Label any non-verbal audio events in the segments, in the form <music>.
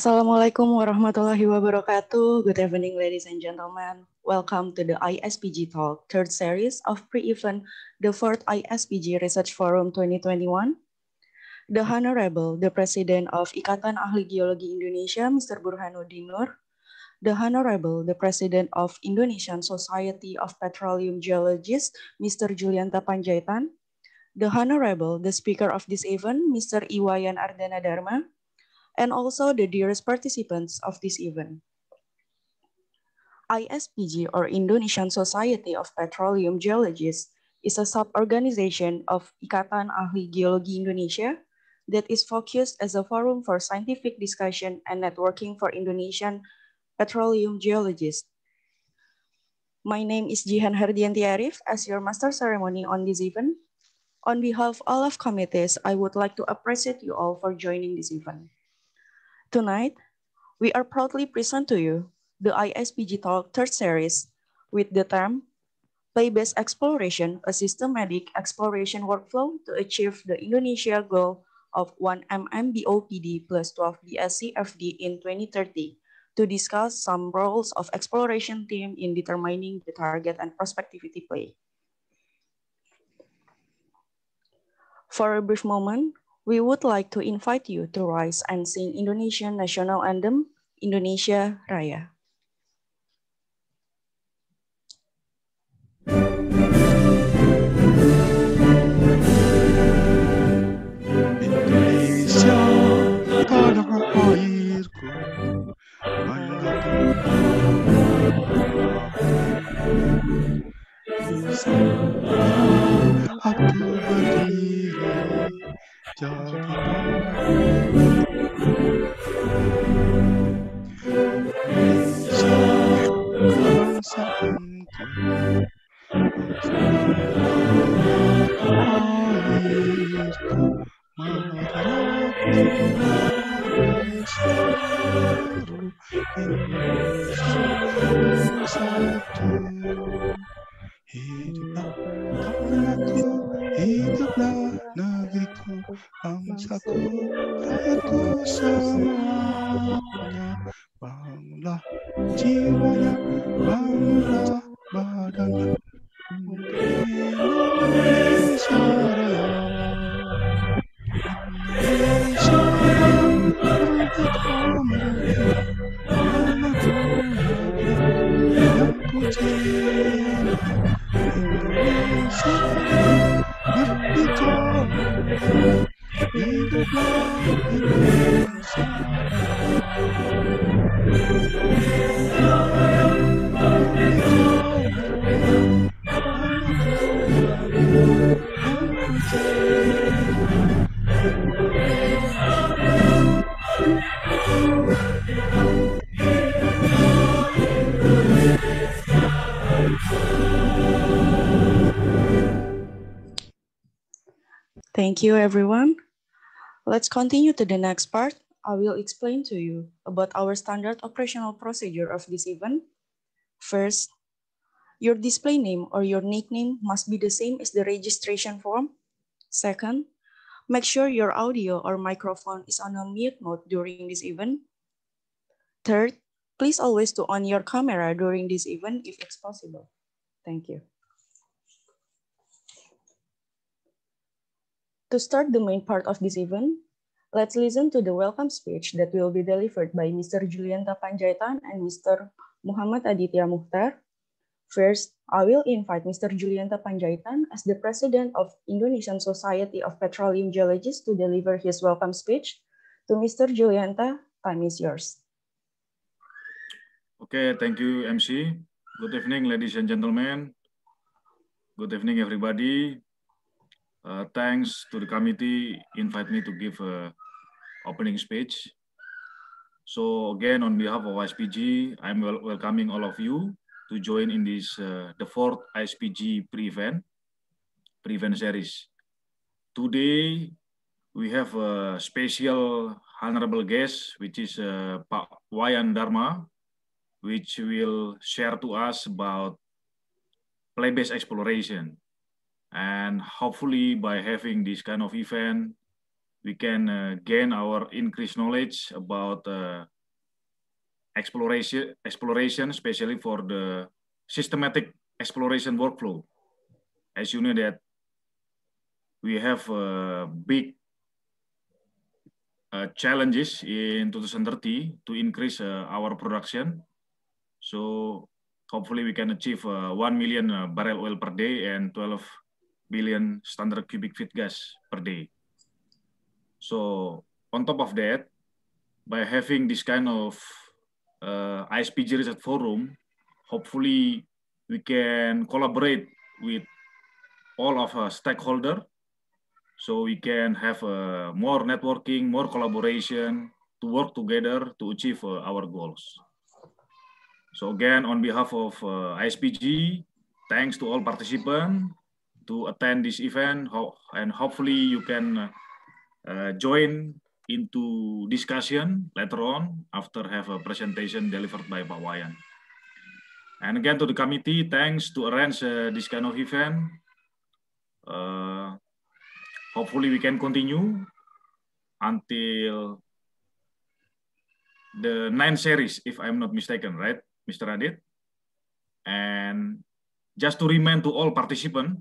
Assalamualaikum warahmatullahi wabarakatuh. Good evening, ladies and gentlemen. Welcome to the ISPG Talk, third series of pre-event, the fourth ISPG Research Forum 2021. The Honorable, the President of Ikatan Ahli Geologi Indonesia, Mr. Burhanuddin Nur, the Honorable, the President of Indonesian Society of Petroleum Geologists, Mr. Julian Tapanjaitan, the Honorable, the Speaker of this event, Mr. Iwayan Ardana Dharma, and also the dearest participants of this event. ISPG or Indonesian Society of Petroleum Geologists is a sub-organization of Ikatan Ahli Geologi Indonesia that is focused as a forum for scientific discussion and networking for Indonesian petroleum geologists. My name is Jihan Hardianti Arif as your master ceremony on this event. On behalf of all of committees, I would like to appreciate you all for joining this event. Tonight, we are proudly present to you the ISPG Talk third series with the term Play-Based Exploration, a systematic exploration workflow to achieve the Indonesia goal of 1 MMBOPD plus 12 BSCFD in 2030 to discuss some roles of exploration team in determining the target and prospectivity play. For a brief moment, we would like to invite you to rise and sing Indonesian national anthem, Indonesia Raya. Thank you, everyone. Let's continue to the next part. I will explain to you about our standard operational procedure of this event. First, your display name or your nickname must be the same as the registration form. Second, make sure your audio or microphone is on a mute mode during this event. Third, please always to on your camera during this event if it's possible. Thank you. To start the main part of this event, Let's listen to the welcome speech that will be delivered by Mr. Julian Tapanjaitan and Mr. Muhammad Aditya Muhtar. First, I will invite Mr. Julian Tapanjaitan as the President of Indonesian Society of Petroleum Geologists to deliver his welcome speech. To Mr. Julianta, time is yours. Okay, thank you, MC. Good evening, ladies and gentlemen. Good evening, everybody. Uh, thanks to the committee invite me to give a opening speech. So again, on behalf of ISPG, I'm wel welcoming all of you to join in this uh, the fourth ISPG pre-event pre-event series. Today, we have a special honorable guest, which is uh, Pak Wayan Dharma, which will share to us about play-based exploration. And hopefully by having this kind of event, we can uh, gain our increased knowledge about uh, exploration, exploration, especially for the systematic exploration workflow. As you know that we have uh, big uh, challenges in 2030 to increase uh, our production. So hopefully we can achieve uh, 1 million uh, barrel oil per day and 12 billion standard cubic feet gas per day. So on top of that, by having this kind of uh, research forum, hopefully we can collaborate with all of our stakeholder so we can have uh, more networking, more collaboration to work together to achieve uh, our goals. So again, on behalf of uh, ISPG, thanks to all participants to attend this event and hopefully you can uh, uh, join into discussion later on after have a presentation delivered by Pak Wayan. And again to the committee, thanks to arrange uh, this kind of event. Uh, hopefully we can continue until the nine series, if I'm not mistaken, right, Mr. Adit? And just to remind to all participants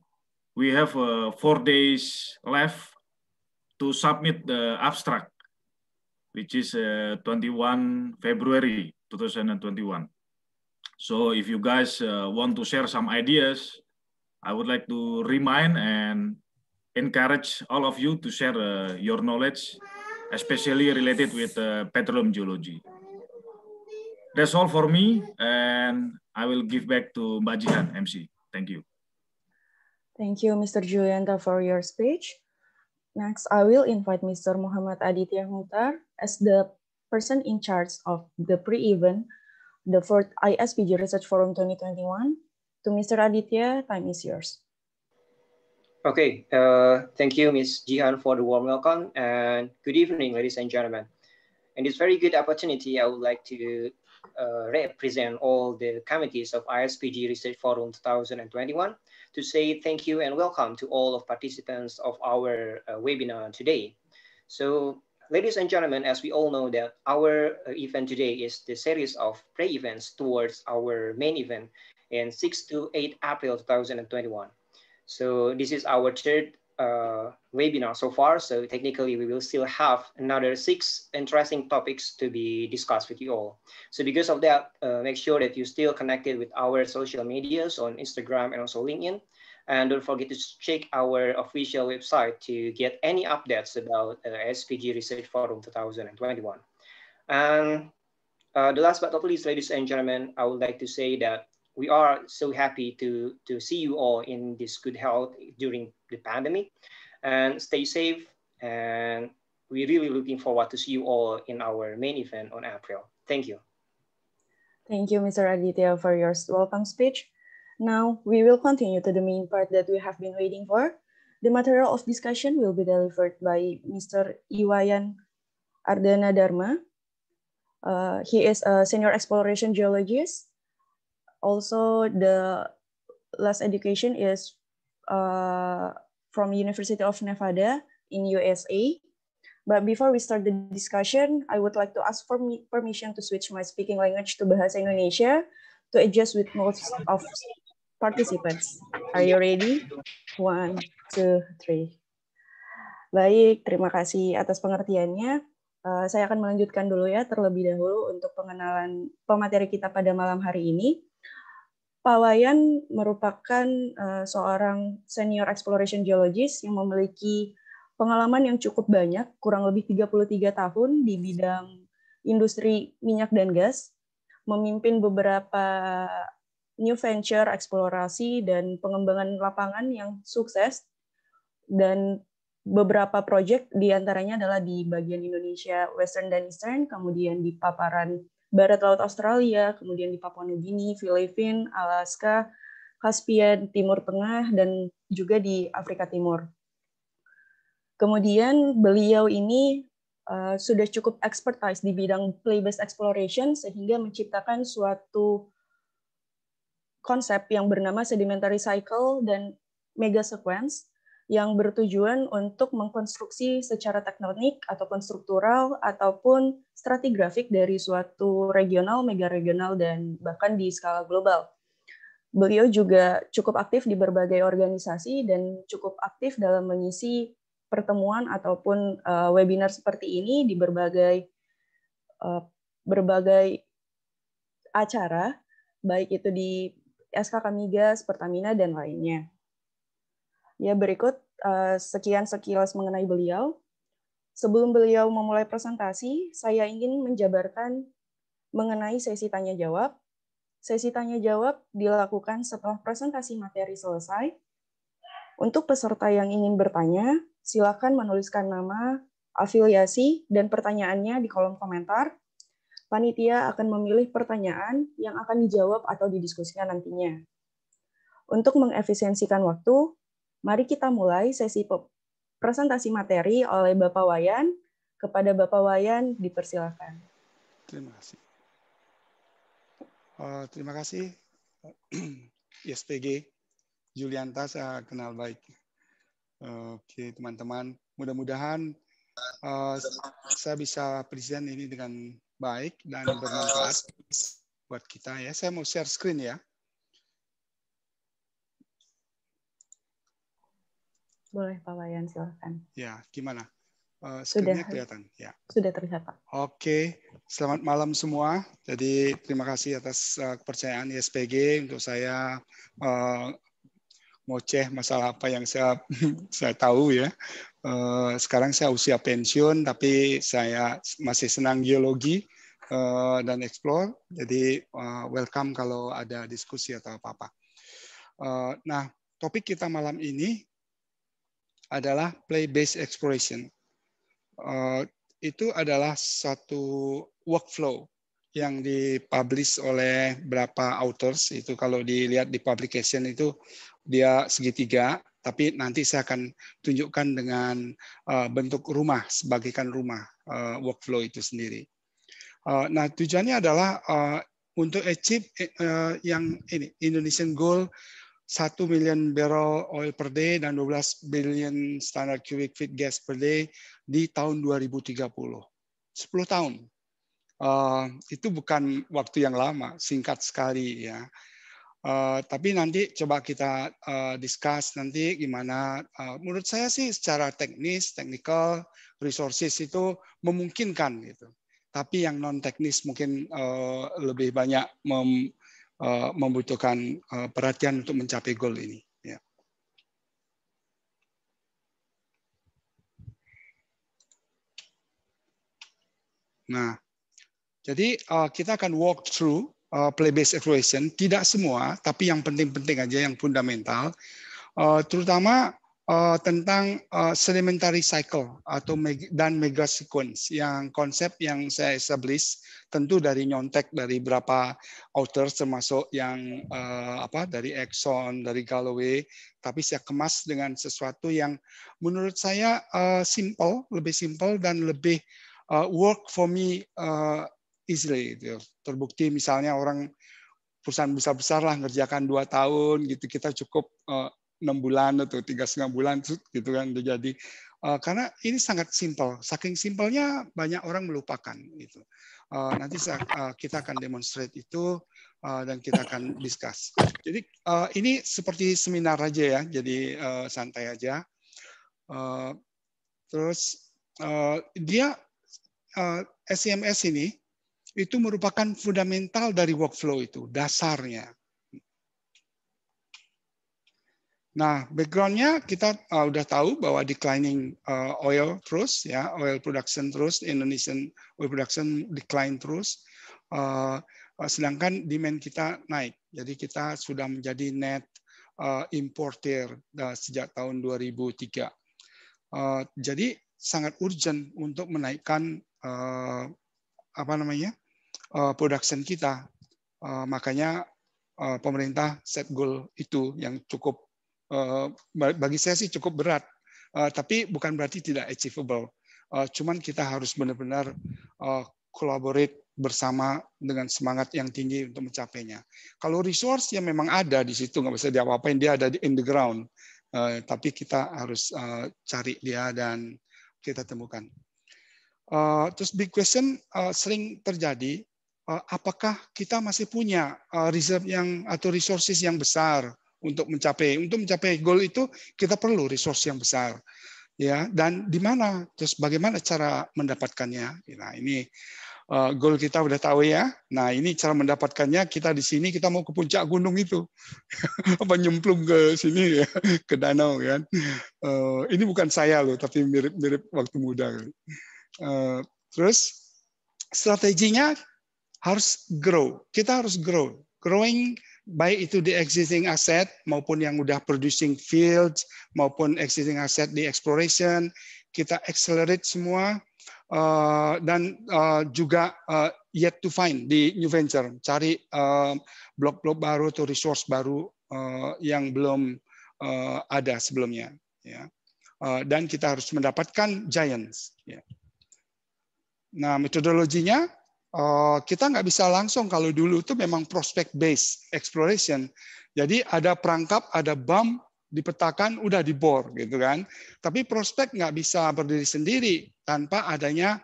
we have uh, four days left to submit the abstract, which is uh, 21 February 2021. So if you guys uh, want to share some ideas, I would like to remind and encourage all of you to share uh, your knowledge, especially related with uh, petroleum geology. That's all for me, and I will give back to Mbak Jihan, MC. Thank you. Thank you, Mr. Julianda, for your speech. Next, I will invite Mr. Muhammad Aditya Mutar as the person in charge of the pre-event, the fourth ISPG Research Forum 2021. To Mr. Aditya, time is yours. Okay, uh, thank you, Ms. Jihan, for the warm welcome, and good evening, ladies and gentlemen. In this very good opportunity, I would like to uh, represent all the committees of ISPG Research Forum 2021 to say thank you and welcome to all of participants of our uh, webinar today. So ladies and gentlemen, as we all know that our uh, event today is the series of pre-events towards our main event in 6 to 8 April 2021. So this is our third uh, webinar so far. So technically we will still have another six interesting topics to be discussed with you all. So because of that, uh, make sure that you still connected with our social medias on Instagram and also LinkedIn. And don't forget to check our official website to get any updates about uh, SPG Research Forum 2021. And uh, the last but not least, ladies and gentlemen, I would like to say that we are so happy to, to see you all in this good health during the pandemic and stay safe. And we're really looking forward to see you all in our main event on April. Thank you. Thank you, Mr. Aditya, for your welcome speech. Now, we will continue to the main part that we have been waiting for. The material of discussion will be delivered by Mr. Iwayan Ardana Dharma. Uh, he is a senior exploration geologist also the last education is uh, from University of Nevada in USA. But before we start the discussion, I would like to ask for me permission to switch my speaking language to Bahasa Indonesia to adjust with most of participants. Are you ready? One, two, three. Baik, terima kasih atas pengertiannya. Uh, saya akan melanjutkan dulu ya terlebih dahulu untuk pengenalan pemateri kita pada malam hari ini. Pak Wayan merupakan uh, seorang senior exploration geologist yang memiliki pengalaman yang cukup banyak, kurang lebih 33 tahun di bidang industri minyak dan gas, memimpin beberapa new venture eksplorasi dan pengembangan lapangan yang sukses dan beberapa proyek diantaranya adalah di bagian Indonesia Western dan Eastern, kemudian di paparan barat laut Australia, kemudian di Papua Nugini, Guinea, Filipina, Alaska, Kaspian Timur Tengah, dan juga di Afrika Timur. Kemudian beliau ini uh, sudah cukup expertise di bidang play-based exploration sehingga menciptakan suatu konsep yang bernama sedimentary cycle dan mega sequence yang bertujuan untuk mengkonstruksi secara teknik ataupun struktural ataupun stratigrafik dari suatu regional, megaregional, dan bahkan di skala global. Beliau juga cukup aktif di berbagai organisasi dan cukup aktif dalam mengisi pertemuan ataupun uh, webinar seperti ini di berbagai uh, berbagai acara, baik itu di SKK Migas, Pertamina, dan lainnya. Ya, berikut eh, sekian sekilas mengenai beliau. Sebelum beliau memulai presentasi, saya ingin menjabarkan mengenai sesi tanya jawab. Sesi tanya jawab dilakukan setelah presentasi materi selesai. Untuk peserta yang ingin bertanya, silakan menuliskan nama, afiliasi, dan pertanyaannya di kolom komentar. Panitia akan memilih pertanyaan yang akan dijawab atau didiskusikan nantinya. Untuk mengefisiensikan waktu, Mari kita mulai sesi presentasi materi oleh Bapak Wayan. Kepada Bapak Wayan dipersilakan. Terima kasih. Uh, terima kasih ISPG <clears throat> Julianta saya kenal baik. Oke okay, teman-teman, mudah-mudahan uh, saya bisa present ini dengan baik dan bermanfaat buat kita ya. Saya mau share screen ya. Boleh Pak Wayan, silahkan. Ya, gimana? Uh, sudah kelihatan ya. Sudah terlihat Pak. Oke, selamat malam semua. Jadi terima kasih atas uh, kepercayaan ISPG untuk saya uh, eh, moceh masalah apa yang saya <laughs> saya tahu ya. Uh, sekarang saya usia pensiun tapi saya masih senang geologi uh, dan explore. Jadi uh, welcome kalau ada diskusi atau apa-apa. Uh, nah, topik kita malam ini adalah play-based exploration. Eh, itu adalah satu workflow yang dipublish oleh berapa authors itu kalau dilihat di publication itu dia segitiga tapi nanti saya akan tunjukkan dengan eh, bentuk rumah sebagikan rumah eh, workflow itu sendiri. nah tujuannya adalah untuk achieve yang ini Indonesian Goal 1 million barrel oil per day dan 12 billion standard cubic feet gas per day di tahun 2030. 10 tahun. Uh, itu bukan waktu yang lama, singkat sekali ya. Uh, tapi nanti coba kita uh, discuss nanti gimana. Uh, menurut saya sih secara teknis, technical resources itu memungkinkan gitu. Tapi yang non teknis mungkin uh, lebih banyak mem Eh, membutuhkan eh, perhatian untuk mencapai goal ini. Ya. Nah, jadi eh, kita akan walk through play-based evaluation. Tidak semua, tapi yang penting-penting aja, yang fundamental. Terutama uh, tentang uh, sedimentary cycle atau meg dan mega sequence yang konsep yang saya establish tentu dari nyontek dari berapa authors termasuk yang uh, apa dari Exxon dari Galloway tapi saya kemas dengan sesuatu yang menurut saya uh, simple lebih simple dan lebih uh, work for me uh, easily gitu. terbukti misalnya orang perusahaan besar-besar lah ngerjakan dua tahun gitu kita cukup uh, enam bulan atau tiga setengah bulan gitu kan udah jadi eh, karena ini sangat simpel saking simpelnya banyak orang melupakan gitu eh, nanti eh, kita akan demonstrate itu dan kita akan discuss jadi ini seperti seminar aja ya jadi santai aja terus dia SMS ini itu merupakan fundamental dari workflow itu dasarnya Nah, backgroundnya kita uh, udah tahu bahwa declining uh, oil terus, ya, oil production terus, Indonesian oil production decline terus, uh, uh, sedangkan demand kita naik. Jadi kita sudah menjadi net uh, importer uh, sejak tahun 2003. Uh, jadi sangat urgent untuk menaikkan uh, apa namanya uh, production kita. Uh, makanya uh, pemerintah set goal itu yang cukup Eh, bagi saya sih cukup berat, eh, tapi bukan berarti tidak achievable. Eh, cuman kita harus benar-benar collaborate bersama dengan semangat yang tinggi untuk mencapainya. Kalau resource yang memang ada di situ nggak bisa diapa-apain dia ada di in the ground, tapi kita harus cari dia dan kita temukan. terus big question sering terjadi, apakah kita masih punya uh, reserve yang atau resources yang besar untuk mencapai untuk mencapai goal itu kita perlu resource yang besar ya dan di mana terus bagaimana cara mendapatkannya nah ini eh, goal kita udah tahu ya nah ini cara mendapatkannya kita di sini kita mau ke puncak gunung itu <laughs> apa nyemplung ke sini ya ke danau kan eh, ini bukan saya loh tapi mirip-mirip waktu muda eh, terus strateginya harus grow kita harus grow growing baik itu di existing asset maupun yang udah producing fields maupun existing asset di exploration kita accelerate semua uh, dan uh, juga uh, yet to find di new venture cari blok-blok uh, baru atau resource baru uh, yang belum uh, ada sebelumnya ya uh, dan kita harus mendapatkan giants ya. nah metodologinya Eh, kita nggak bisa langsung kalau dulu itu memang prospect based exploration. Jadi ada perangkap, ada bump dipetakan, udah dibor gitu kan. Tapi prospek nggak bisa berdiri sendiri tanpa adanya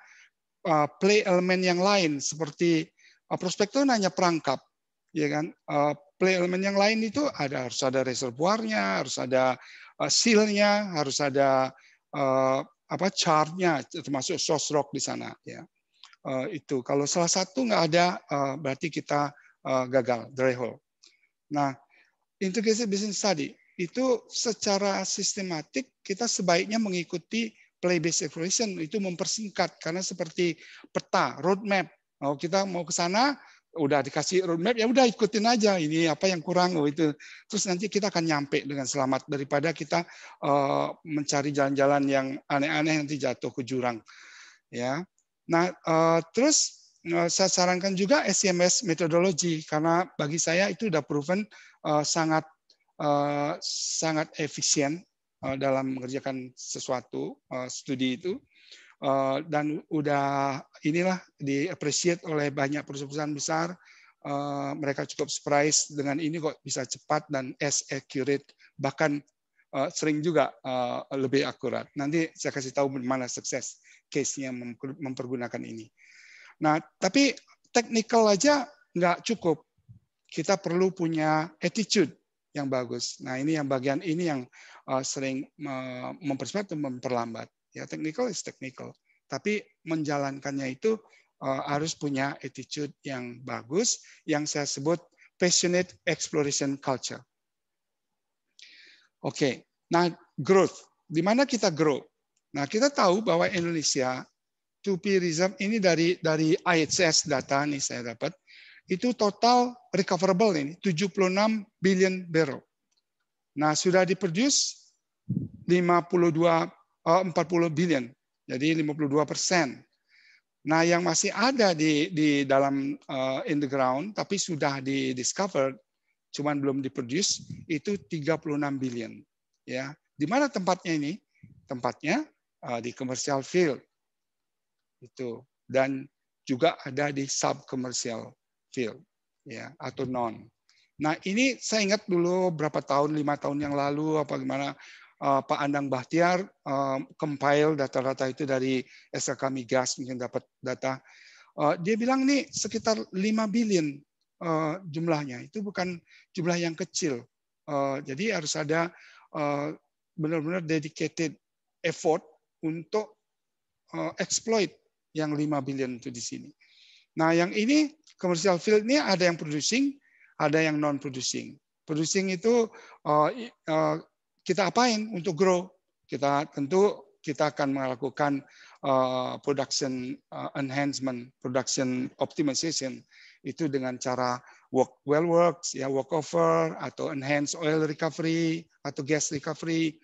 eh, play elemen yang lain seperti eh, prospek itu hanya perangkap, ya kan. Play elemen yang lain itu ada harus ada reservoirnya, harus ada sealnya, harus ada apa chartnya termasuk source rock di sana ya. Eh, itu. Kalau salah satu nggak ada, uh, berarti kita uh, gagal, dry hole. Nah, integrated business study itu secara sistematik kita sebaiknya mengikuti play-based evaluation itu mempersingkat karena seperti peta, roadmap. Kalau kita mau ke sana, udah dikasih roadmap ya udah ikutin aja ini apa yang kurang oh itu terus nanti kita akan nyampe dengan selamat daripada kita uh, mencari jalan-jalan yang aneh-aneh nanti jatuh ke jurang ya Nah, uh, terus eh, saya sarankan juga SMS metodologi karena bagi saya itu sudah proven uh, sangat uh, sangat efisien uh, dalam mengerjakan sesuatu uh, studi itu dan udah inilah diapresiat oleh banyak perusahaan besar. Uh, mereka cukup surprise dengan ini kok bisa cepat dan as accurate bahkan uh, sering juga uh, lebih akurat. Nanti saya kasih tahu mana sukses case-nya mempergunakan ini. Nah, tapi teknikal aja nggak cukup. Kita perlu punya attitude yang bagus. Nah, ini yang bagian ini yang uh, sering uh, mempercepat memperlambat. Ya, teknikal is technical. Tapi menjalankannya itu uh, harus punya attitude yang bagus yang saya sebut passionate exploration culture. Oke. Okay. Nah, growth. Di mana kita grow? Nah, kita tahu bahwa Indonesia 2P ini dari dari IHS data nih saya dapat itu total recoverable ini 76 billion barrel. Nah, sudah diproduce 52 40 eh, billion. Jadi 52 persen. Nah, yang masih ada di di dalam uh, in the ground tapi sudah di discovered cuman belum diproduce itu 36 billion ya. Di mana tempatnya ini? Tempatnya Uh, di commercial field itu dan juga ada di sub commercial field ya atau non. Nah ini saya ingat dulu berapa tahun lima tahun yang lalu apa gimana uh, Pak Andang Bahtiar uh, compile data-data itu dari SK Migas mungkin dapat data. dia bilang nih sekitar 5 billion jumlahnya itu bukan jumlah yang kecil. jadi harus ada benar-benar dedicated effort untuk eh, exploit yang 5 billion itu di sini. Nah, yang ini commercial field ini ada yang producing, ada yang non producing. Producing itu eh, eh, kita apain untuk grow? Kita tentu kita akan melakukan production enhancement, production optimization itu dengan cara work well works ya workover atau enhance oil recovery atau gas recovery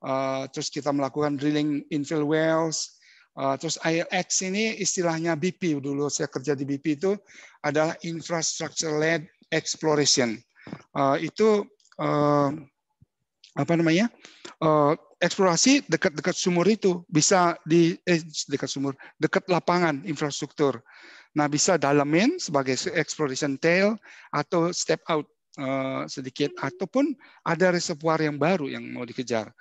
Eh, terus kita melakukan drilling infill wells, uh, terus ILX ini istilahnya BP dulu saya kerja di BP itu adalah infrastructure led exploration. Uh, itu uh, apa namanya? Uh, eksplorasi dekat-dekat sumur itu bisa di eh, dekat sumur, dekat lapangan infrastruktur. Nah, bisa dalamin sebagai exploration tail atau step out uh, sedikit ataupun ada reservoir yang baru yang mau dikejar.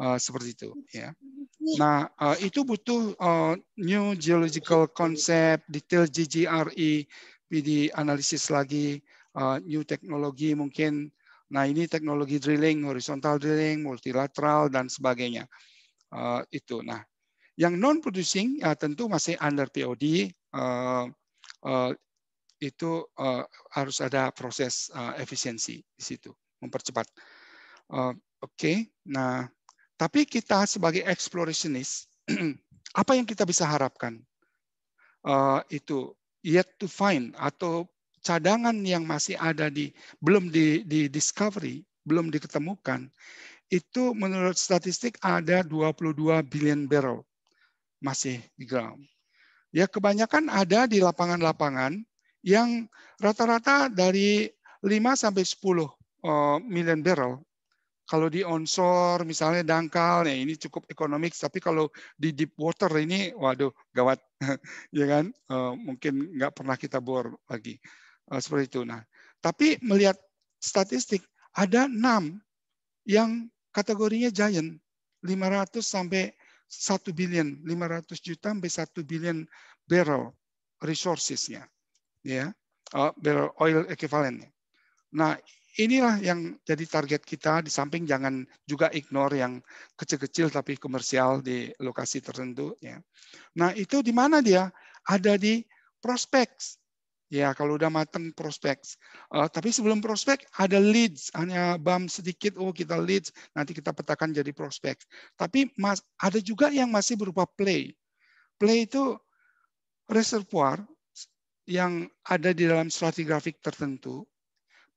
Eh, seperti itu ya. Iya. Nah, uh, itu butuh uh, new geological concept, detail GGRi, e, PD analisis lagi, uh, new teknologi mungkin. Nah, ini teknologi drilling, horizontal drilling, multilateral dan sebagainya. Uh, itu. Nah, yang non producing ya tentu masih under POD. Uh, uh, itu uh, harus ada proses uh, efisiensi di situ, mempercepat. Uh, Oke, okay. nah tapi kita sebagai explorationist, <clears throat> apa yang kita bisa harapkan? Uh, itu yet to find atau cadangan yang masih ada di belum di, di discovery, belum diketemukan, itu menurut statistik ada 22 billion barrel masih di ground. Ya kebanyakan ada di lapangan-lapangan yang rata-rata dari 5 sampai 10 uh, eh, million barrel kalau di onshore misalnya dangkal ya ini cukup ekonomis tapi kalau di deep water ini waduh gawat <laughs> ya kan uh, mungkin nggak pernah kita bor lagi uh, seperti itu nah tapi melihat statistik ada enam yang kategorinya giant 500 sampai 1 billion 500 juta sampai 1 billion barrel resourcesnya ya uh, barrel oil -nya. nah inilah yang jadi target kita. Di samping jangan juga ignore yang kecil-kecil tapi komersial di lokasi tertentu. Ya. Nah itu di mana dia? Ada di prospek. Ya kalau udah mateng prospek. Uh, eh, tapi sebelum prospek ada leads. Hanya bam sedikit, oh kita leads. Nanti kita petakan jadi prospek. Tapi mas, ada juga yang masih berupa play. Play itu reservoir yang ada di dalam stratigrafik tertentu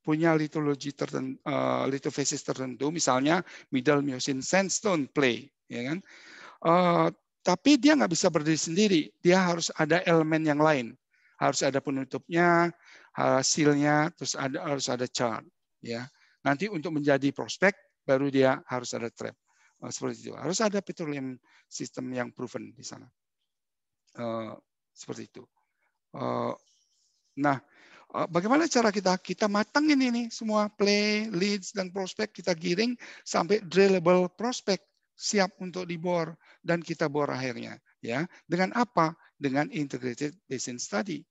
punya litologi tertentu, uh, eh, tertentu, misalnya middle Miocene sandstone play, ya kan? Uh, tapi dia nggak bisa berdiri sendiri, dia harus ada elemen yang lain, harus ada penutupnya, hasilnya, terus ada harus ada chart, ya. Nanti untuk menjadi prospek baru dia harus ada trap uh, seperti itu. Harus ada petroleum system yang proven di sana, uh, seperti itu. Uh, nah. Eh, bagaimana cara kita kita matangin ini semua play, leads dan prospek kita giring sampai drillable prospek siap untuk dibor dan kita bor akhirnya ya dengan apa dengan integrated basin study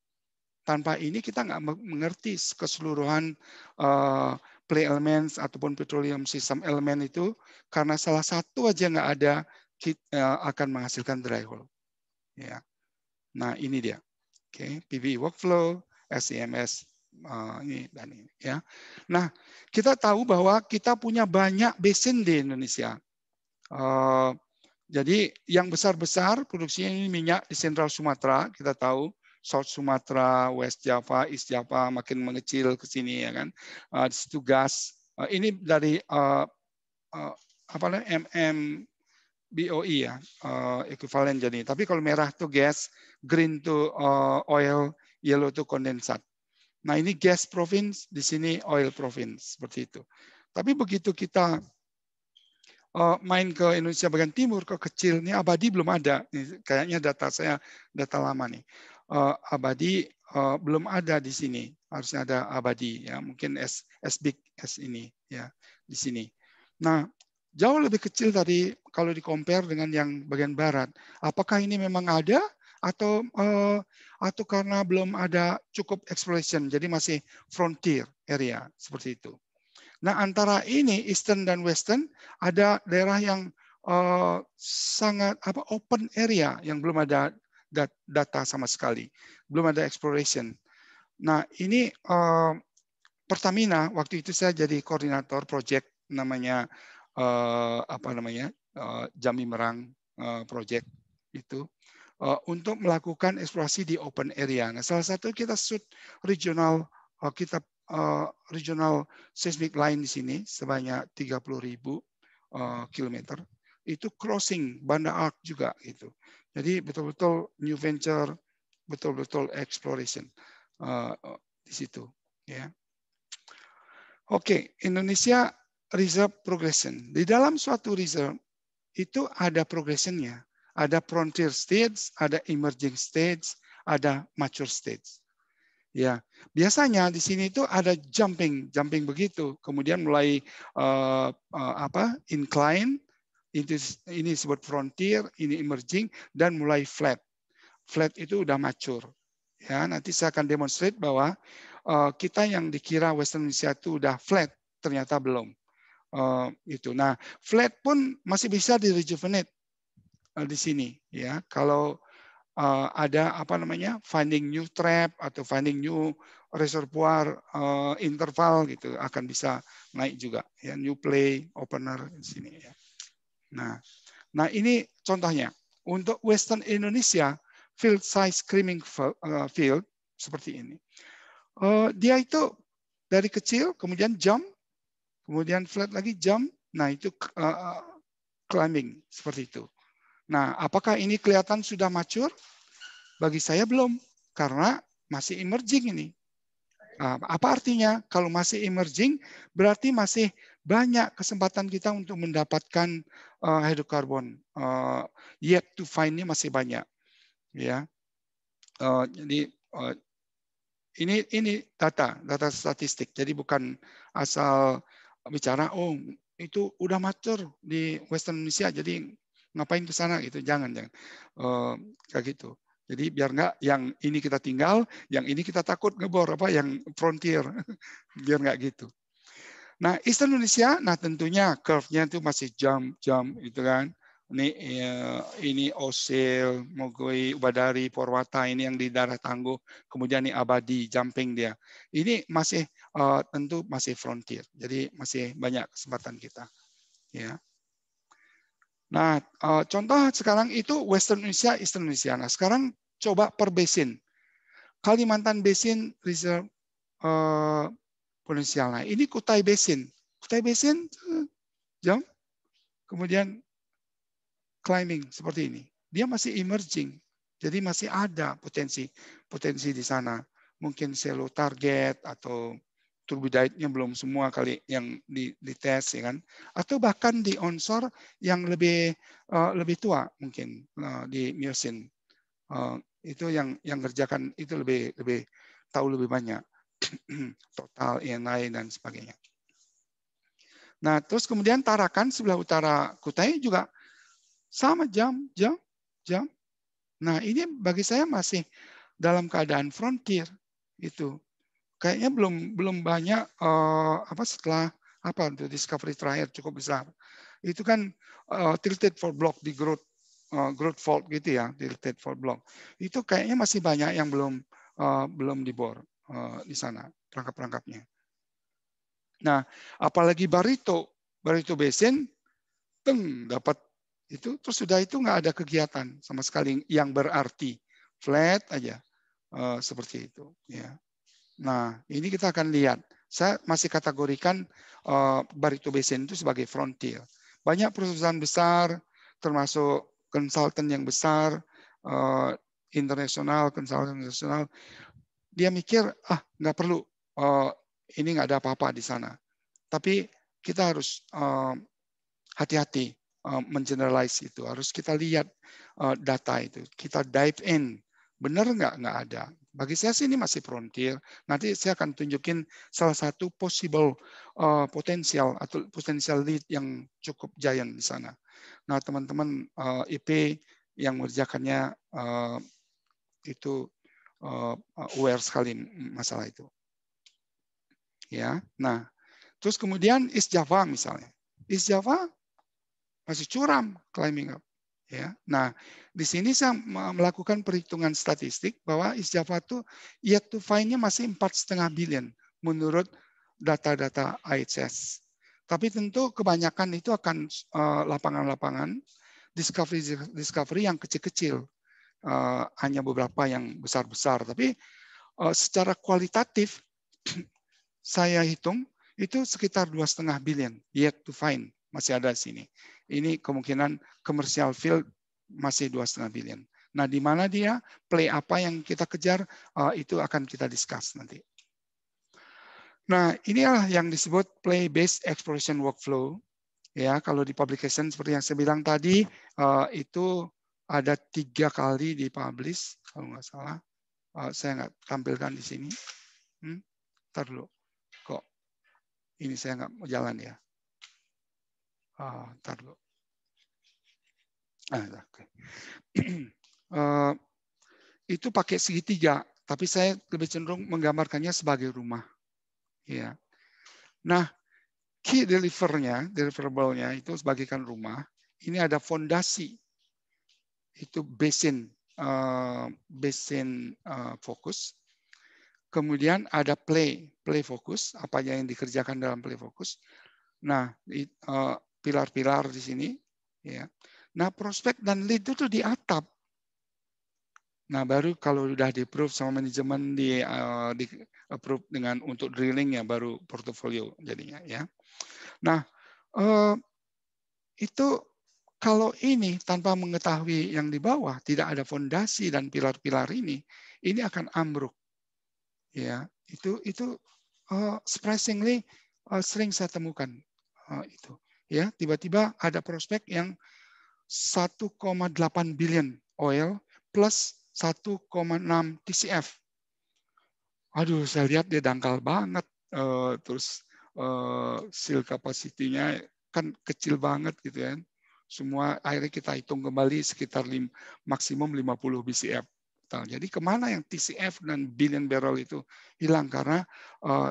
tanpa ini kita nggak mengerti keseluruhan uh, play elements ataupun petroleum system element itu karena salah satu aja nggak ada kita, eh, akan menghasilkan dry hole ya nah ini dia oke okay. E workflow SMS uh, eh, ini dan ini ya. Nah, kita tahu bahwa kita punya banyak basin di Indonesia. Uh, jadi yang besar-besar produksinya ini minyak di Sentral Sumatera, kita tahu South Sumatera, West Java, East Java makin mengecil ke sini ya kan. Uh, di situ gas. Uh, ini dari uh, uh, apa namanya MM BOI e, ya, uh, ekuivalen jadi. Tapi kalau merah tuh gas, green tuh oil, yellow itu kondensat. Nah ini gas province, di sini oil province seperti itu. Tapi begitu kita eh, main ke Indonesia bagian timur ke kecil ini abadi belum ada. Ini kayaknya data saya data lama nih. Uh, abadi uh, belum ada di sini. Harusnya ada abadi ya, mungkin S S big S ini ya di sini. Nah, jauh lebih kecil tadi kalau dikompar dengan yang bagian barat. Apakah ini memang ada atau uh, atau karena belum ada cukup exploration, jadi masih frontier area seperti itu. Nah antara ini Eastern dan Western ada daerah yang uh, sangat apa open area yang belum ada data sama sekali, belum ada exploration. Nah ini uh, Pertamina waktu itu saya jadi koordinator project namanya uh, apa namanya uh, Jami Merang uh, project itu Eh, untuk melakukan eksplorasi di open area. Nah, salah satu kita shoot regional eh, kita eh, regional seismic line di sini sebanyak 30.000 ribu kilometer. Itu crossing Banda Ark juga itu. Jadi betul-betul new venture, betul-betul exploration di situ. Ya. Oke, Indonesia reserve progression. Di dalam suatu reserve itu ada progressionnya. Ada frontier states, ada emerging states, ada mature states. Ya, biasanya di sini itu ada jumping, jumping begitu. Kemudian mulai uh, uh, apa? incline, itu ini disebut frontier, ini emerging dan mulai flat. Flat itu udah mature. Ya, nanti saya akan demonstrate bahwa uh, kita yang dikira Western Indonesia itu udah flat, ternyata belum. Uh, itu. Nah, flat pun masih bisa direjuvenate Eh, di sini ya. Kalau uh, ada apa namanya finding new trap atau finding new reservoir uh, interval gitu akan bisa naik juga ya new play opener di sini ya. Nah, nah ini contohnya untuk Western Indonesia field size screaming field seperti ini. Uh, dia itu dari kecil kemudian jump kemudian flat lagi jump nah itu uh, climbing seperti itu Nah, apakah ini kelihatan sudah macur? Bagi saya belum, karena masih emerging ini. Ah, apa artinya? Kalau masih emerging, berarti masih banyak kesempatan kita untuk mendapatkan eh, hidrokarbon. Eh, yet to find ini masih banyak. Ya, eh, jadi ini ini data data statistik. Jadi bukan asal bicara oh itu udah mature di Western Indonesia jadi ngapain ke sana gitu jangan jangan e, kayak gitu jadi biar nggak yang ini kita tinggal yang ini kita takut ngebor apa yang frontier <laughs> biar nggak gitu nah Eastern Indonesia nah tentunya curve-nya itu masih jump jump gitu kan ini ya, ini Osil, Mogoi, Ubadari, Porwata ini yang di daerah tangguh, kemudian ini Abadi, jumping dia. Ini masih uh, tentu masih frontier, jadi masih banyak kesempatan kita. Ya. Nah, eh, contoh sekarang itu Western Indonesia, Eastern Indonesia. Nah, sekarang coba per basin. Kalimantan Basin Reserve eh, Potensial. Nah, ini Kutai Basin. Kutai Basin, eh, jam. Kemudian climbing seperti ini. Dia masih emerging. Jadi masih ada potensi potensi di sana. Mungkin selo target atau Turbidite-nya belum semua kali yang di, dites ya kan atau bahkan di onshore yang lebih uh, lebih tua mungkin uh, di miosin uh, eh, itu yang yang kerjakan itu lebih lebih tahu lebih banyak <clears throat> total INI e dan sebagainya. Nah, terus kemudian Tarakan sebelah utara Kutai juga sama jam jam jam. Nah, ini bagi saya masih dalam keadaan frontier itu kayaknya belum belum banyak uh, apa setelah apa the discovery terakhir cukup besar itu kan uh, tilted for block di growth uh, eh, growth fault gitu ya tilted for block itu kayaknya masih banyak yang belum uh, belum dibor uh, di sana perangkap-perangkapnya nah apalagi barito barito basin teng dapat itu terus sudah itu nggak ada kegiatan sama sekali yang berarti flat aja uh, seperti itu ya Nah, ini kita akan lihat. Saya masih kategorikan uh, eh, Barito Basin itu sebagai frontier. Banyak perusahaan besar, termasuk konsultan yang besar, uh, internasional, konsultan internasional, dia mikir, ah nggak perlu, uh, ini nggak ada apa-apa di sana. Tapi kita harus hati hati-hati uh, mengeneralize itu. Harus kita lihat uh, data itu. Kita dive in. Benar nggak? Nggak ada. Bagi saya sih ini masih frontier. Nanti saya akan tunjukin salah satu possible uh, potensial atau potensial lead yang cukup giant di sana. Nah, teman-teman uh, eh, IP yang mengerjakannya uh, itu uh, aware sekali masalah itu. Ya. Nah, terus kemudian East Java misalnya. East Java masih curam climbing up. Ya. Nah, di sini saya melakukan perhitungan statistik bahwa Java itu yet to find-nya masih empat setengah billion menurut data-data IHS. Tapi tentu kebanyakan itu akan eh, lapangan-lapangan discovery discovery yang kecil-kecil, eh, hanya beberapa yang besar-besar. Tapi eh, secara kualitatif <clears throat> saya hitung itu sekitar dua setengah billion yet to find masih ada di sini ini kemungkinan commercial field masih dua setengah billion. Nah, di mana dia play apa yang kita kejar uh, itu akan kita discuss nanti. Nah, inilah yang disebut play based exploration workflow. Ya, kalau di publication seperti yang saya bilang tadi uh, itu ada tiga kali di publish kalau nggak salah. Uh, saya nggak tampilkan di sini. Hmm, ntar dulu. Kok ini saya nggak mau jalan ya. ああ、だる。Ah, okay. uh, itu pakai segitiga, tapi saya lebih cenderung menggambarkannya sebagai rumah. Ya. Nah, key delivernya, deliverable-nya itu kan rumah. Ini ada fondasi. Itu basin uh, basin uh, fokus. Kemudian ada play, play fokus, apa yang dikerjakan dalam play fokus. Nah, eh, pilar-pilar di sini. Ya. Nah prospek dan lead itu di atap. Nah baru kalau sudah di approve sama manajemen di, uh, di approve dengan untuk drilling ya baru portofolio jadinya ya. Nah uh, itu kalau ini tanpa mengetahui yang di bawah tidak ada fondasi dan pilar-pilar ini, ini akan ambruk. Ya itu itu uh, surprisingly uh, sering saya temukan uh, itu ya tiba-tiba ada prospek yang 1,8 billion oil plus 1,6 TCF. Aduh, saya lihat dia dangkal banget. Uh, terus uh, seal capacity kan kecil banget gitu Ya. Semua akhirnya kita hitung kembali sekitar lim, maksimum 50 BCF. Nah, jadi kemana yang TCF dan billion barrel itu hilang karena uh,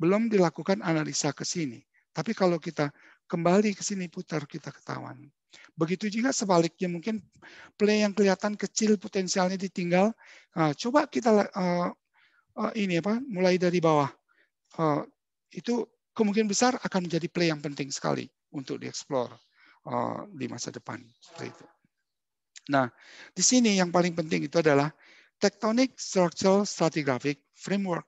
belum dilakukan analisa ke sini. Tapi kalau kita kembali ke sini putar kita ketahuan. Begitu juga sebaliknya mungkin play yang kelihatan kecil potensialnya ditinggal. Nah, coba kita uh, uh, ini apa mulai dari bawah. Uh, itu kemungkinan besar akan menjadi play yang penting sekali untuk dieksplor uh, di masa depan seperti itu. Nah, di sini yang paling penting itu adalah tectonic structural stratigraphic framework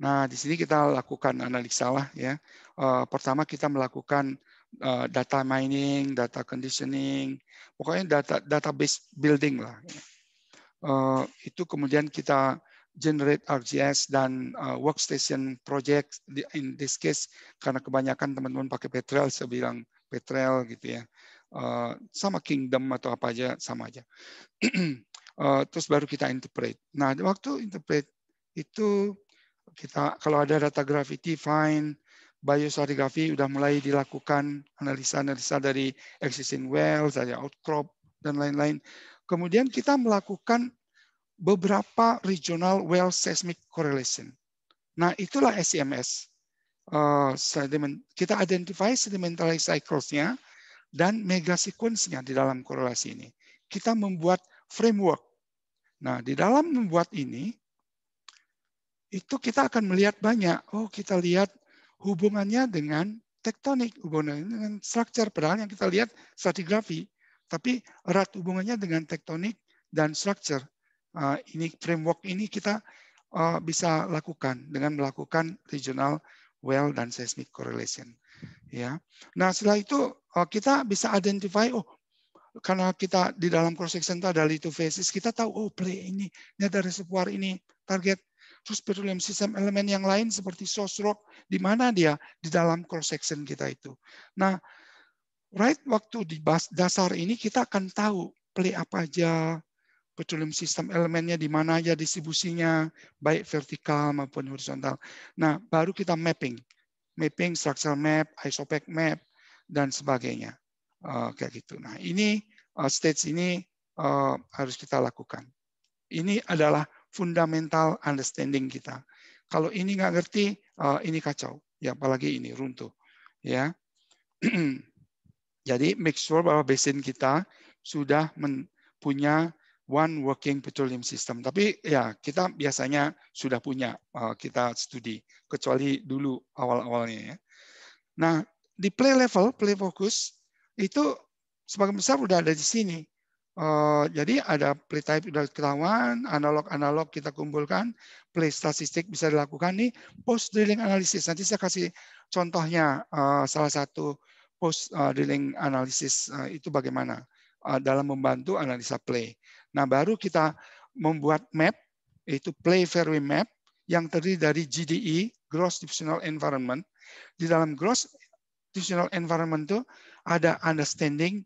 Nah, di sini kita lakukan analisa lah ya. Eh, pertama kita melakukan eh, data mining, data conditioning, pokoknya data database building lah. Ya. Eh, itu kemudian kita generate RGS dan workstation project in this case karena kebanyakan teman-teman pakai Petrel saya bilang Petrel gitu ya uh, sama Kingdom atau apa aja sama aja uh, <clears throat> terus baru kita interpret nah waktu interpret itu kita kalau ada data gravity fine, biosarigraphy sudah mulai dilakukan analisa-analisa dari existing well, dari outcrop dan lain-lain. Kemudian kita melakukan beberapa regional well seismic correlation. Nah, itulah SMS e eh, sediment, kita identify sedimentary cycles-nya dan mega sequence-nya di dalam korelasi ini. Kita membuat framework. Nah, di dalam membuat ini, itu kita akan melihat banyak. Oh, kita lihat hubungannya dengan tektonik, hubungannya dengan struktur. Padahal yang kita lihat stratigrafi, tapi erat hubungannya dengan tektonik dan struktur. Ah, ini framework ini kita ah, bisa lakukan dengan melakukan regional well dan seismic correlation. Ya. Nah, setelah itu ah, kita bisa identify oh karena kita di dalam cross section itu ada lithofaces, kita tahu oh play ini, ini ada reservoir ini, target Terus petroleum sistem elemen yang lain seperti source rock, di mana dia? Di dalam cross section kita itu. Nah, right waktu di dasar ini kita akan tahu play apa aja, petroleum sistem elemennya di mana aja distribusinya, baik vertikal maupun horizontal. Nah, baru kita mapping. Mapping, structural map, isopec map, dan sebagainya. Uh, kayak gitu. Nah, ini uh, stage ini uh, harus kita lakukan. Ini adalah fundamental understanding kita. Kalau ini nggak ngerti, eh, ini kacau. Ya, apalagi ini runtuh. Ya. <clears throat> Jadi make sure bahwa basin kita sudah punya one working petroleum system. Tapi ya kita biasanya sudah punya eh, kita studi kecuali dulu awal-awalnya ya. Nah, di play level, play focus itu sebagian besar sudah ada di sini. Eh, jadi ada play type sudah ketahuan, analog-analog kita kumpulkan, play statistik bisa dilakukan nih, post drilling analysis, Nanti saya kasih contohnya eh, salah satu post eh, drilling analysis itu bagaimana dalam membantu analisa play. Nah, baru kita membuat map yaitu play fairway map yang terdiri dari GDE (Gross Diffusional Environment). Di dalam Gross Diffusional Environment itu ada understanding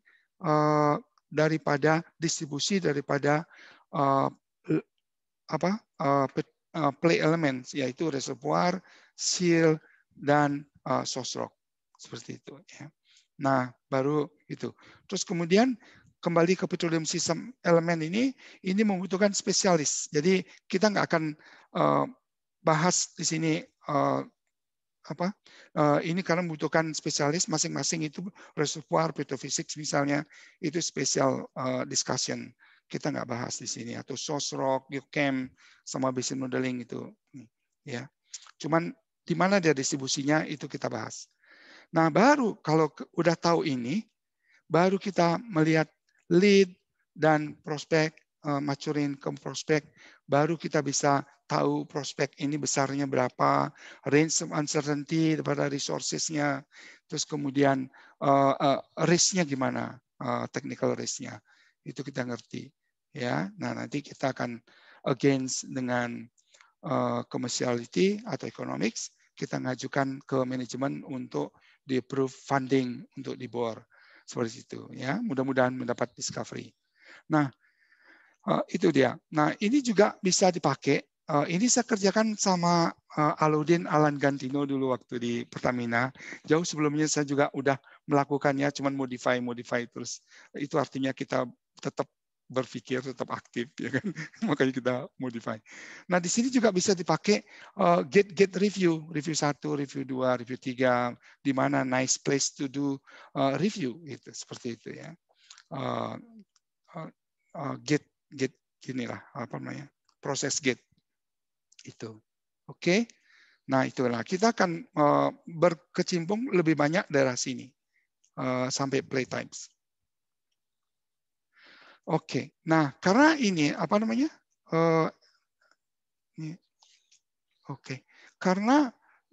daripada distribusi daripada uh, apa uh, play elements yaitu reservoir, seal dan uh, source rock seperti itu ya. Nah, baru itu. Terus kemudian kembali ke petroleum system elemen ini ini membutuhkan spesialis. Jadi kita nggak akan uh, bahas di sini uh, apa eh, ini karena membutuhkan spesialis masing-masing itu reservoir petrofisik misalnya itu spesial eh, discussion kita nggak bahas di sini atau source rock, geochem sama basin modeling itu ya. Cuman di mana dia distribusinya itu kita bahas. Nah, baru kalau udah tahu ini baru kita melihat lead dan prospek uh, eh, macurin ke prospek baru kita bisa tahu prospek ini besarnya berapa, range of uncertainty daripada resourcesnya, terus kemudian uh, uh, risknya gimana, uh, technical risknya, itu kita ngerti, ya. Nah nanti kita akan against dengan uh, commerciality atau economics, kita ngajukan ke manajemen untuk di approve funding untuk dibor seperti itu, ya. Mudah-mudahan mendapat discovery. Nah, Eh, itu dia. Nah, ini juga bisa dipakai. Uh, ini saya kerjakan sama uh, Aludin Alan Gantino dulu waktu di Pertamina. Jauh sebelumnya saya juga udah melakukannya, cuman modify, modify terus. Itu artinya kita tetap berpikir, tetap aktif, ya kan? <laughs> Makanya kita modify. Nah, di sini juga bisa dipakai uh, get get review, review satu, review dua, review tiga, di mana nice place to do uh, review, itu seperti itu ya. Uh, uh, uh, get gate lah apa namanya proses gate itu oke okay? nah itulah kita akan eh, berkecimpung lebih banyak daerah sini uh, sampai times oke okay. nah karena ini apa namanya eh, oke okay. karena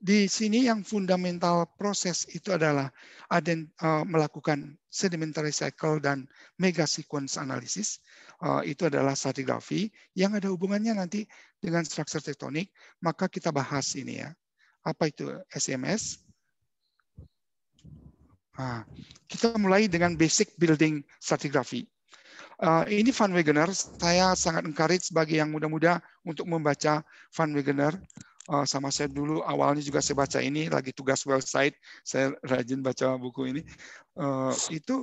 di sini yang fundamental proses itu adalah aden, uh, melakukan sedimentary cycle dan mega sequence analysis. Uh, itu adalah stratigraphy yang ada hubungannya nanti dengan struktur tektonik. Maka kita bahas ini ya. Apa itu SMS? Nah, e kita mulai dengan basic building stratigraphy. Uh, ini Van Wegener, saya sangat encourage bagi yang muda-muda untuk membaca Van Wegener. Eh, sama saya dulu awalnya juga saya baca ini lagi tugas website saya rajin baca buku ini uh, itu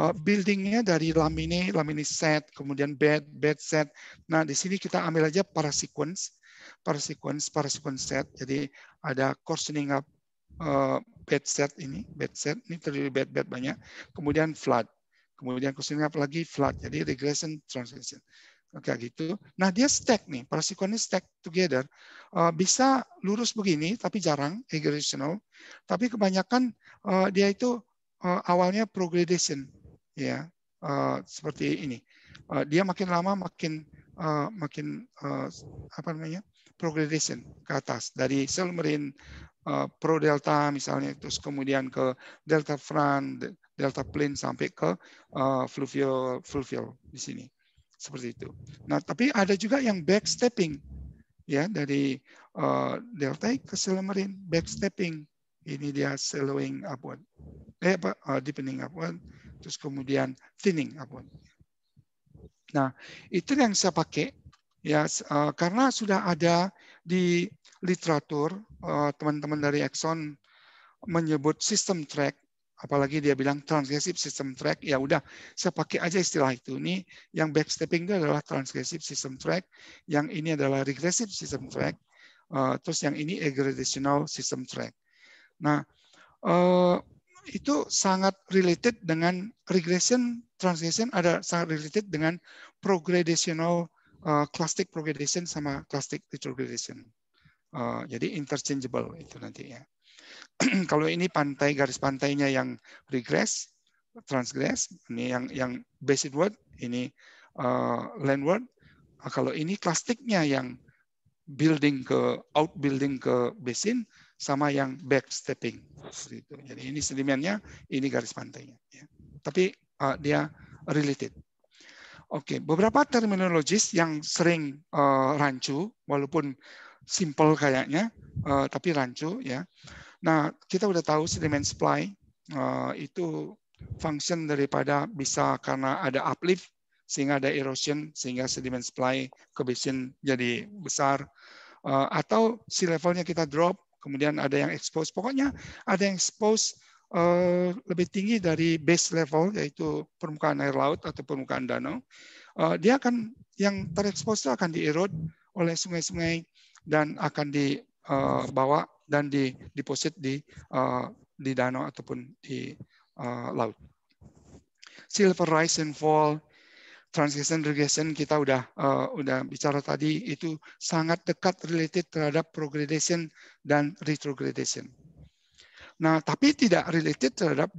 uh, buildingnya dari lamine lamine set kemudian bed bed set nah di sini kita ambil aja para sequence para sequence para sequence set jadi ada coarsening up uh, bed set ini bed set ini terdiri bed bed banyak kemudian flood kemudian coarsening up lagi flood jadi regression transition kayak gitu. Nah dia stack nih, ini stack together. Uh, bisa lurus begini, tapi jarang agregational. Tapi kebanyakan uh, dia itu uh, awalnya progression, ya uh, seperti ini. Uh, dia makin lama makin uh, makin uh, apa namanya progression ke atas dari sel marine uh, pro delta misalnya terus kemudian ke delta front, delta plane sampai ke uh, fluvial fluvial di sini seperti itu. Nah, tapi ada juga yang backstepping ya dari uh, delta ke selemerin backstepping. Ini dia slowing upward. Eh apa uh, deepening upward terus kemudian thinning upward. Nah, itu yang saya pakai ya uh, karena sudah ada di literatur teman-teman uh, dari Exxon menyebut sistem track apalagi dia bilang transgressive system track ya udah saya pakai aja istilah itu ini yang backstepping itu adalah transgressive system track yang ini adalah regressive system track uh, terus yang ini aggradational system track nah uh, itu sangat related dengan regression transgression ada sangat related dengan progradational uh, eh, classic progradation sama classic retrogression uh, jadi interchangeable itu nantinya. <clears throat> kalau ini pantai garis pantainya yang regress, transgress, ini yang yang basic word, ini uh, eh, landward. Nah, kalau ini plastiknya yang building ke outbuilding ke basin sama yang back stepping. Gitu. Jadi ini sedimennya, ini garis pantainya. Ya. Tapi uh, dia related. Oke, okay. beberapa terminologis yang sering uh, rancu, walaupun simple kayaknya, uh, tapi rancu ya. Nah, kita udah tahu sediment supply uh, itu function daripada bisa karena ada uplift sehingga ada erosion sehingga sediment supply ke basin jadi besar uh, atau si levelnya kita drop kemudian ada yang expose pokoknya ada yang expose uh, lebih tinggi dari base level yaitu permukaan air laut atau permukaan danau uh, dia akan yang terekspos itu akan dierod oleh sungai-sungai dan akan dibawa dan di deposit di uh, di danau ataupun di uh, laut. Silver rise and fall, transition regression kita udah uh, udah bicara tadi itu sangat dekat related terhadap progression dan retrogradation. Nah, tapi tidak related terhadap